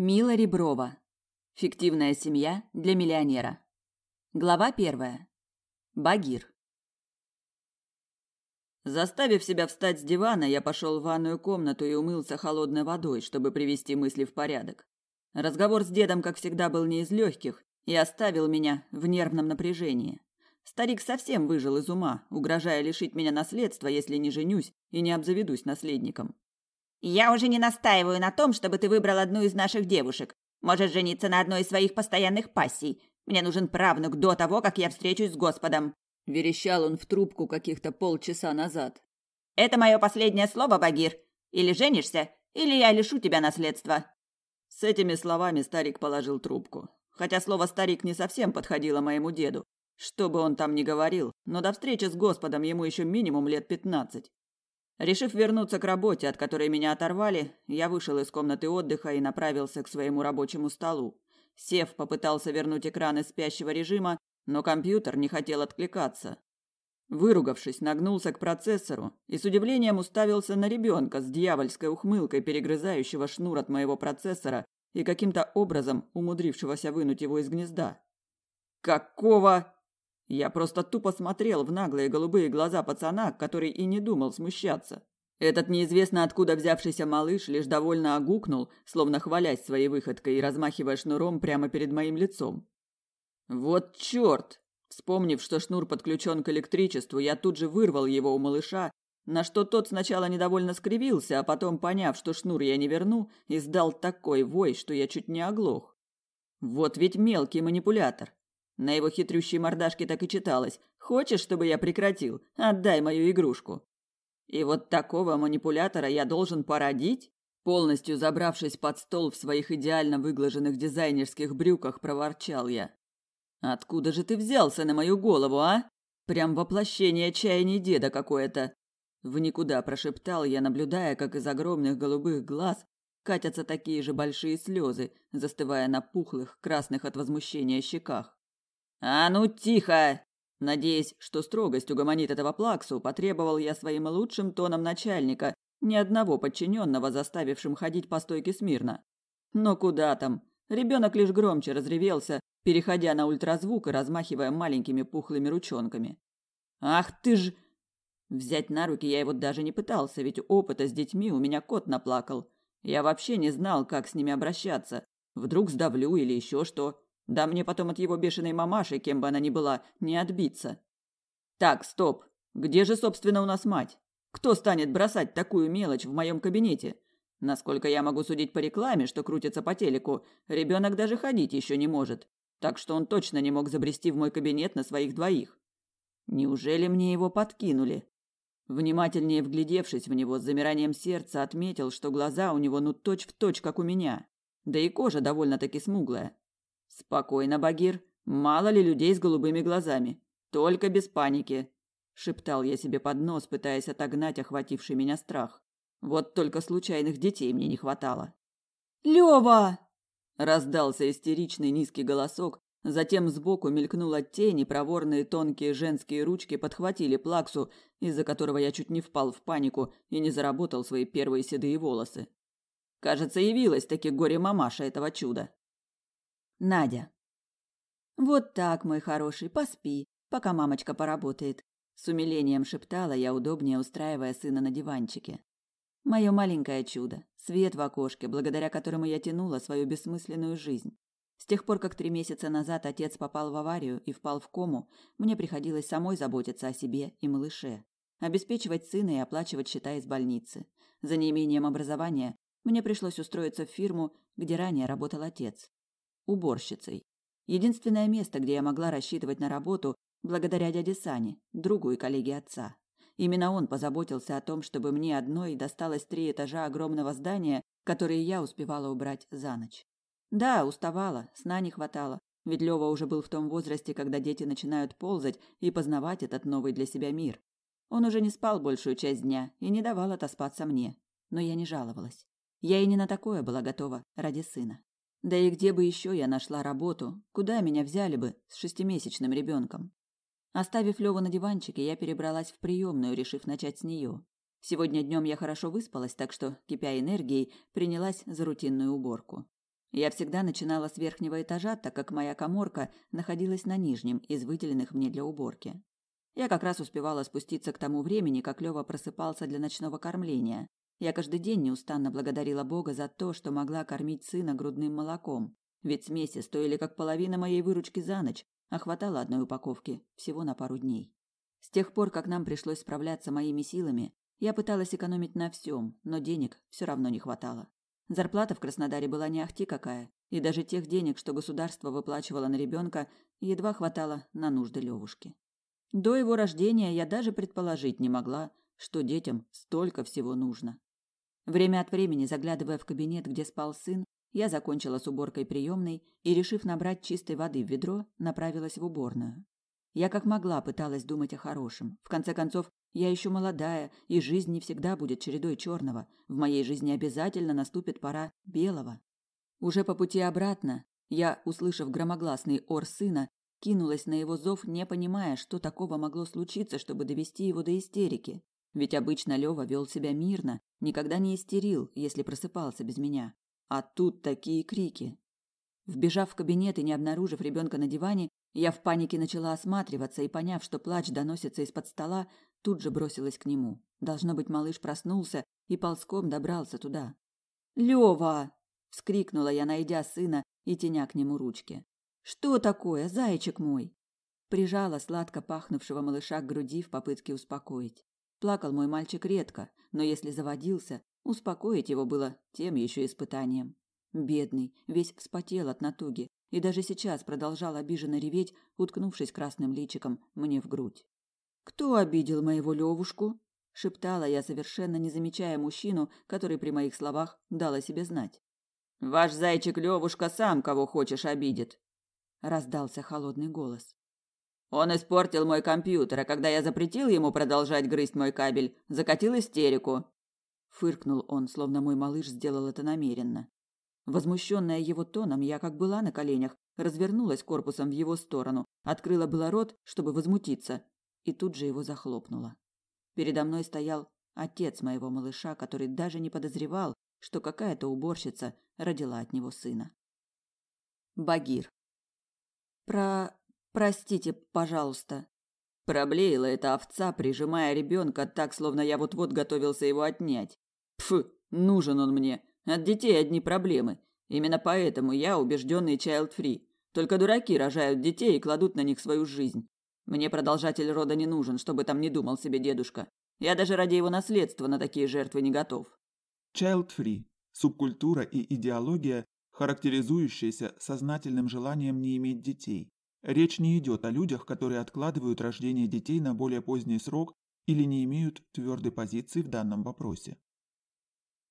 Мила Реброва. Фиктивная семья для миллионера. Глава первая. Багир. Заставив себя встать с дивана, я пошел в ванную комнату и умылся холодной водой, чтобы привести мысли в порядок. Разговор с дедом, как всегда, был не из легких и оставил меня в нервном напряжении. Старик совсем выжил из ума, угрожая лишить меня наследства, если не женюсь и не обзаведусь наследником. Я уже не настаиваю на том, чтобы ты выбрал одну из наших девушек. Можешь жениться на одной из своих постоянных пассий. Мне нужен правнук до того, как я встречусь с Господом. Верещал он в трубку каких-то полчаса назад. Это мое последнее слово, Багир. Или женишься, или я лишу тебя наследства. С этими словами старик положил трубку. Хотя слово «старик» не совсем подходило моему деду. Что бы он там ни говорил, но до встречи с Господом ему еще минимум лет пятнадцать. Решив вернуться к работе, от которой меня оторвали, я вышел из комнаты отдыха и направился к своему рабочему столу. Сев попытался вернуть экран из спящего режима, но компьютер не хотел откликаться. Выругавшись, нагнулся к процессору и с удивлением уставился на ребенка с дьявольской ухмылкой, перегрызающего шнур от моего процессора и каким-то образом умудрившегося вынуть его из гнезда. «Какого?» Я просто тупо смотрел в наглые голубые глаза пацана, который и не думал смущаться. Этот неизвестно откуда взявшийся малыш лишь довольно огукнул, словно хвалясь своей выходкой и размахивая шнуром прямо перед моим лицом. «Вот черт!» Вспомнив, что шнур подключен к электричеству, я тут же вырвал его у малыша, на что тот сначала недовольно скривился, а потом, поняв, что шнур я не верну, издал такой вой, что я чуть не оглох. Вот ведь мелкий манипулятор. На его хитрющей мордашке так и читалось «Хочешь, чтобы я прекратил? Отдай мою игрушку». И вот такого манипулятора я должен породить? Полностью забравшись под стол в своих идеально выглаженных дизайнерских брюках, проворчал я. «Откуда же ты взялся на мою голову, а? Прям воплощение чаяний деда какое-то!» В никуда прошептал я, наблюдая, как из огромных голубых глаз катятся такие же большие слезы, застывая на пухлых, красных от возмущения щеках. «А ну тихо!» Надеясь, что строгость угомонит этого плаксу, потребовал я своим лучшим тоном начальника, ни одного подчиненного, заставившим ходить по стойке смирно. Но куда там? Ребенок лишь громче разревелся, переходя на ультразвук и размахивая маленькими пухлыми ручонками. «Ах ты ж!» Взять на руки я его даже не пытался, ведь опыта с детьми у меня кот наплакал. Я вообще не знал, как с ними обращаться. Вдруг сдавлю или еще что. Да мне потом от его бешеной мамаши, кем бы она ни была, не отбиться. Так, стоп. Где же, собственно, у нас мать? Кто станет бросать такую мелочь в моем кабинете? Насколько я могу судить по рекламе, что крутится по телеку, ребенок даже ходить еще не может. Так что он точно не мог забрести в мой кабинет на своих двоих. Неужели мне его подкинули? Внимательнее вглядевшись в него, с замиранием сердца отметил, что глаза у него ну точь-в-точь, точь, как у меня. Да и кожа довольно-таки смуглая. Спокойно, Багир, мало ли людей с голубыми глазами. Только без паники, шептал я себе под нос, пытаясь отогнать охвативший меня страх. Вот только случайных детей мне не хватало. Лева! раздался истеричный низкий голосок, затем сбоку мелькнула тень, и проворные тонкие женские ручки подхватили плаксу, из-за которого я чуть не впал в панику и не заработал свои первые седые волосы. Кажется, явилась таки горе-мамаша этого чуда. Надя. Вот так, мой хороший, поспи, пока мамочка поработает, с умилением шептала я, удобнее устраивая сына на диванчике. Мое маленькое чудо, свет в окошке, благодаря которому я тянула свою бессмысленную жизнь. С тех пор, как три месяца назад отец попал в аварию и впал в кому, мне приходилось самой заботиться о себе и малыше, обеспечивать сына и оплачивать счета из больницы. За неимением образования мне пришлось устроиться в фирму, где ранее работал отец уборщицей. Единственное место, где я могла рассчитывать на работу, благодаря дяде Сане, другу и коллеге отца. Именно он позаботился о том, чтобы мне одной досталось три этажа огромного здания, которые я успевала убрать за ночь. Да, уставала, сна не хватало, ведь Лёва уже был в том возрасте, когда дети начинают ползать и познавать этот новый для себя мир. Он уже не спал большую часть дня и не давал отоспаться мне, но я не жаловалась. Я и не на такое была готова ради сына. Да и где бы еще я нашла работу? Куда меня взяли бы с шестимесячным ребенком? Оставив Леву на диванчике, я перебралась в приемную, решив начать с нее. Сегодня днем я хорошо выспалась, так что, кипя энергией, принялась за рутинную уборку. Я всегда начинала с верхнего этажа, так как моя коморка находилась на нижнем из выделенных мне для уборки. Я как раз успевала спуститься к тому времени, как Лева просыпался для ночного кормления, я каждый день неустанно благодарила Бога за то, что могла кормить сына грудным молоком, ведь смеси стоили как половина моей выручки за ночь, а хватало одной упаковки всего на пару дней. С тех пор, как нам пришлось справляться моими силами, я пыталась экономить на всем, но денег все равно не хватало. Зарплата в Краснодаре была не ахти какая, и даже тех денег, что государство выплачивало на ребенка, едва хватало на нужды Левушки. До его рождения я даже предположить не могла, что детям столько всего нужно. Время от времени, заглядывая в кабинет, где спал сын, я закончила с уборкой приемной и, решив набрать чистой воды в ведро, направилась в уборную. Я как могла пыталась думать о хорошем. В конце концов, я еще молодая, и жизнь не всегда будет чередой черного. В моей жизни обязательно наступит пора белого. Уже по пути обратно я, услышав громогласный ор сына, кинулась на его зов, не понимая, что такого могло случиться, чтобы довести его до истерики. Ведь обычно Лёва вел себя мирно, никогда не истерил, если просыпался без меня. А тут такие крики. Вбежав в кабинет и не обнаружив ребенка на диване, я в панике начала осматриваться и, поняв, что плач доносится из-под стола, тут же бросилась к нему. Должно быть, малыш проснулся и ползком добрался туда. «Лёва!» – вскрикнула я, найдя сына и теня к нему ручки. «Что такое, зайчик мой?» Прижала сладко пахнувшего малыша к груди в попытке успокоить. Плакал мой мальчик редко, но если заводился, успокоить его было тем еще испытанием. Бедный, весь вспотел от натуги и даже сейчас продолжал обиженно реветь, уткнувшись красным личиком мне в грудь. «Кто обидел моего Левушку?» – шептала я, совершенно не замечая мужчину, который при моих словах дал о себе знать. «Ваш зайчик Левушка сам кого хочешь обидит!» – раздался холодный голос. Он испортил мой компьютер, а когда я запретил ему продолжать грызть мой кабель, закатил истерику. Фыркнул он, словно мой малыш сделал это намеренно. Возмущенная его тоном, я, как была на коленях, развернулась корпусом в его сторону, открыла было рот, чтобы возмутиться, и тут же его захлопнула. Передо мной стоял отец моего малыша, который даже не подозревал, что какая-то уборщица родила от него сына. Багир. Про Простите, пожалуйста. Проблеяла эта овца, прижимая ребенка так, словно я вот-вот готовился его отнять. Пф, нужен он мне. От детей одни проблемы. Именно поэтому я убежденный чайлдфри. Только дураки рожают детей и кладут на них свою жизнь. Мне продолжатель рода не нужен, чтобы там не думал себе дедушка. Я даже ради его наследства на такие жертвы не готов. Чайлдфри, субкультура и идеология, характеризующаяся сознательным желанием не иметь детей. Речь не идет о людях, которые откладывают рождение детей на более поздний срок или не имеют твердой позиции в данном вопросе.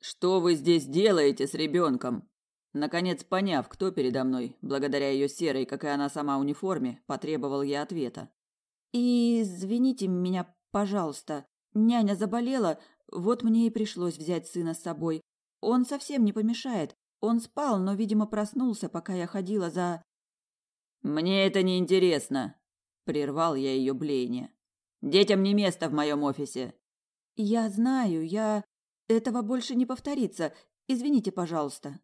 «Что вы здесь делаете с ребенком?» Наконец, поняв, кто передо мной, благодаря ее серой, как и она сама, униформе, потребовал я ответа. «И извините меня, пожалуйста. Няня заболела, вот мне и пришлось взять сына с собой. Он совсем не помешает. Он спал, но, видимо, проснулся, пока я ходила за... Мне это не интересно, прервал я ее блеяние. Детям не место в моем офисе. Я знаю, я этого больше не повторится. Извините, пожалуйста.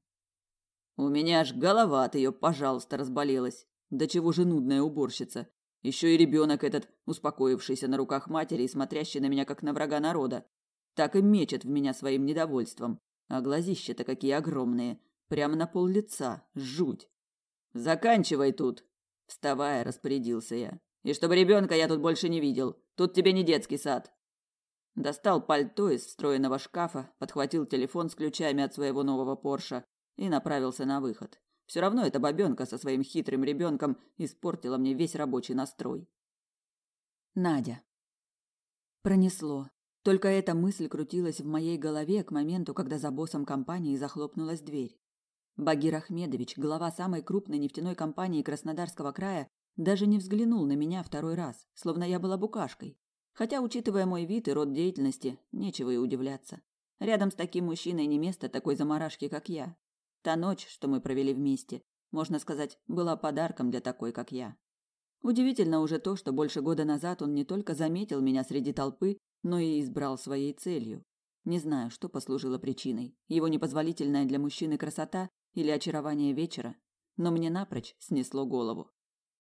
У меня аж голова от ее, пожалуйста, разболелась. Да чего же нудная уборщица. Еще и ребенок этот, успокоившийся на руках матери и смотрящий на меня как на врага народа, так и мечет в меня своим недовольством. А глазища-то какие огромные, прямо на пол лица, жуть. Заканчивай тут, вставая, распорядился я. И чтобы ребенка я тут больше не видел. Тут тебе не детский сад. Достал пальто из встроенного шкафа, подхватил телефон с ключами от своего нового Порша и направился на выход. Все равно эта бабенка со своим хитрым ребенком испортила мне весь рабочий настрой. Надя. Пронесло. Только эта мысль крутилась в моей голове к моменту, когда за боссом компании захлопнулась дверь. Багир Ахмедович, глава самой крупной нефтяной компании Краснодарского края, даже не взглянул на меня второй раз, словно я была букашкой. Хотя, учитывая мой вид и род деятельности, нечего и удивляться. Рядом с таким мужчиной не место такой заморашки, как я. Та ночь, что мы провели вместе, можно сказать, была подарком для такой, как я. Удивительно уже то, что больше года назад он не только заметил меня среди толпы, но и избрал своей целью. Не знаю, что послужило причиной. Его непозволительная для мужчины красота или очарование вечера, но мне напрочь снесло голову.